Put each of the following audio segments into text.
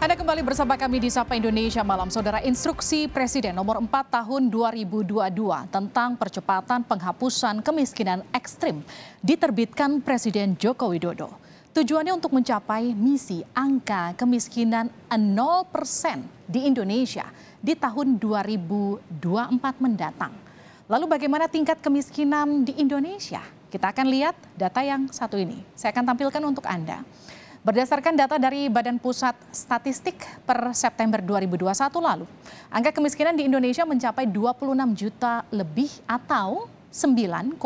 Anda kembali bersama kami di Sapa Indonesia Malam. Saudara Instruksi Presiden nomor 4 tahun 2022 tentang percepatan penghapusan kemiskinan ekstrim diterbitkan Presiden Joko Widodo. Tujuannya untuk mencapai misi angka kemiskinan 0% di Indonesia di tahun 2024 mendatang. Lalu bagaimana tingkat kemiskinan di Indonesia? Kita akan lihat data yang satu ini. Saya akan tampilkan untuk Anda. Berdasarkan data dari Badan Pusat Statistik per September 2021 lalu, angka kemiskinan di Indonesia mencapai 26 juta lebih atau 9,71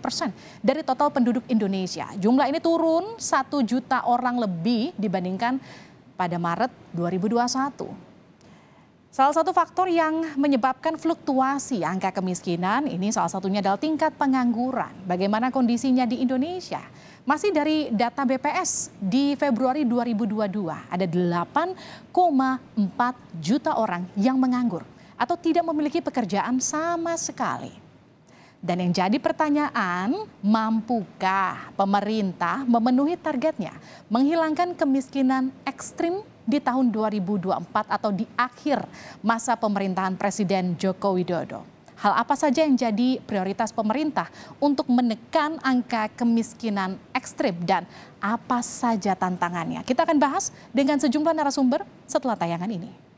persen dari total penduduk Indonesia. Jumlah ini turun 1 juta orang lebih dibandingkan pada Maret 2021. Salah satu faktor yang menyebabkan fluktuasi angka kemiskinan ini salah satunya adalah tingkat pengangguran. Bagaimana kondisinya di Indonesia? Masih dari data BPS di Februari 2022 ada 8,4 juta orang yang menganggur atau tidak memiliki pekerjaan sama sekali. Dan yang jadi pertanyaan, mampukah pemerintah memenuhi targetnya menghilangkan kemiskinan ekstrim di tahun 2024 atau di akhir masa pemerintahan Presiden Joko Widodo? Hal apa saja yang jadi prioritas pemerintah untuk menekan angka kemiskinan ekstrim dan apa saja tantangannya? Kita akan bahas dengan sejumlah narasumber setelah tayangan ini.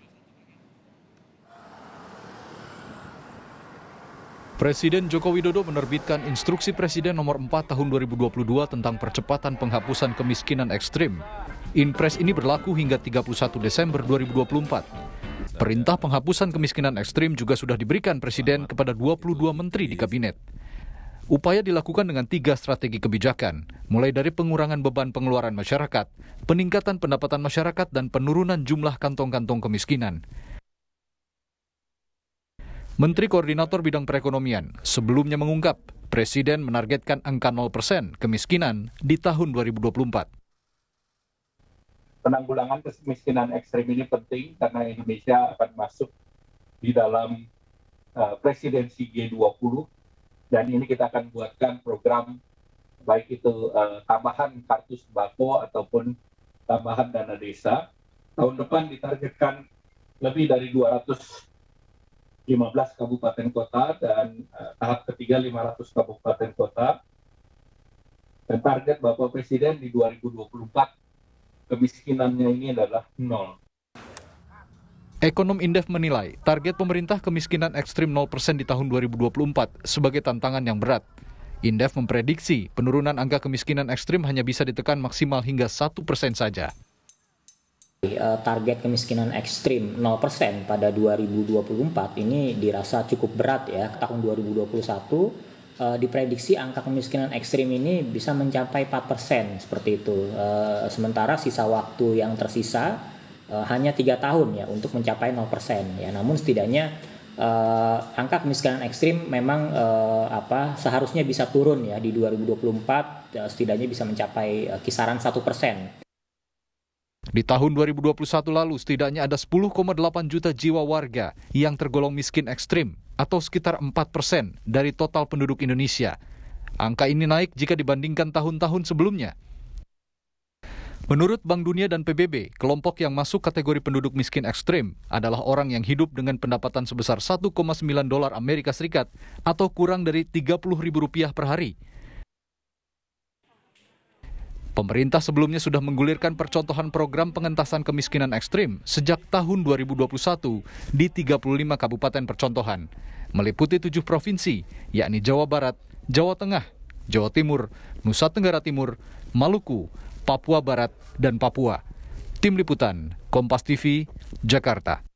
Presiden Joko Widodo menerbitkan Instruksi Presiden Nomor 4 Tahun 2022 tentang percepatan penghapusan kemiskinan ekstrim. Inpres ini berlaku hingga 31 Desember 2024. Perintah penghapusan kemiskinan ekstrim juga sudah diberikan Presiden kepada 22 menteri di kabinet. Upaya dilakukan dengan tiga strategi kebijakan, mulai dari pengurangan beban pengeluaran masyarakat, peningkatan pendapatan masyarakat, dan penurunan jumlah kantong-kantong kemiskinan. Menteri Koordinator Bidang Perekonomian sebelumnya mengungkap Presiden menargetkan angka 0% kemiskinan di tahun 2024. Penanggulangan kemiskinan ekstrim ini penting karena Indonesia akan masuk di dalam uh, presidensi G20 dan ini kita akan buatkan program baik itu uh, tambahan kartu sembako ataupun tambahan dana desa. Tahun depan ditargetkan lebih dari 200 15 kabupaten kota dan uh, tahap ketiga 500 kabupaten kota. Dan target Bapak Presiden di 2024 kemiskinannya ini adalah nol. Ekonom Indef menilai target pemerintah kemiskinan ekstrim 0% di tahun 2024 sebagai tantangan yang berat. Indef memprediksi penurunan angka kemiskinan ekstrim hanya bisa ditekan maksimal hingga 1% saja. Eh, target kemiskinan ekstrim 0% pada 2024 ini dirasa cukup berat ya. Tahun 2021 eh, diprediksi angka kemiskinan ekstrim ini bisa mencapai 4% seperti itu. Eh, sementara sisa waktu yang tersisa hanya tiga tahun ya untuk mencapai 0% ya. Namun setidaknya uh, angka kemiskinan ekstrim memang uh, apa seharusnya bisa turun ya di 2024 uh, setidaknya bisa mencapai uh, kisaran satu persen di tahun 2021 lalu, setidaknya ada 10,8 juta jiwa warga yang tergolong miskin ekstrim atau sekitar 4 persen dari total penduduk Indonesia. Angka ini naik jika dibandingkan tahun-tahun sebelumnya. Menurut Bank Dunia dan PBB, kelompok yang masuk kategori penduduk miskin ekstrim adalah orang yang hidup dengan pendapatan sebesar 1,9 dolar Amerika Serikat atau kurang dari 30 ribu rupiah per hari. Pemerintah sebelumnya sudah menggulirkan percontohan program pengentasan kemiskinan ekstrim sejak tahun 2021 di 35 kabupaten percontohan, meliputi tujuh provinsi, yakni Jawa Barat, Jawa Tengah, Jawa Timur, Nusa Tenggara Timur, Maluku, Papua Barat, dan Papua. Tim Liputan, Kompas TV, Jakarta.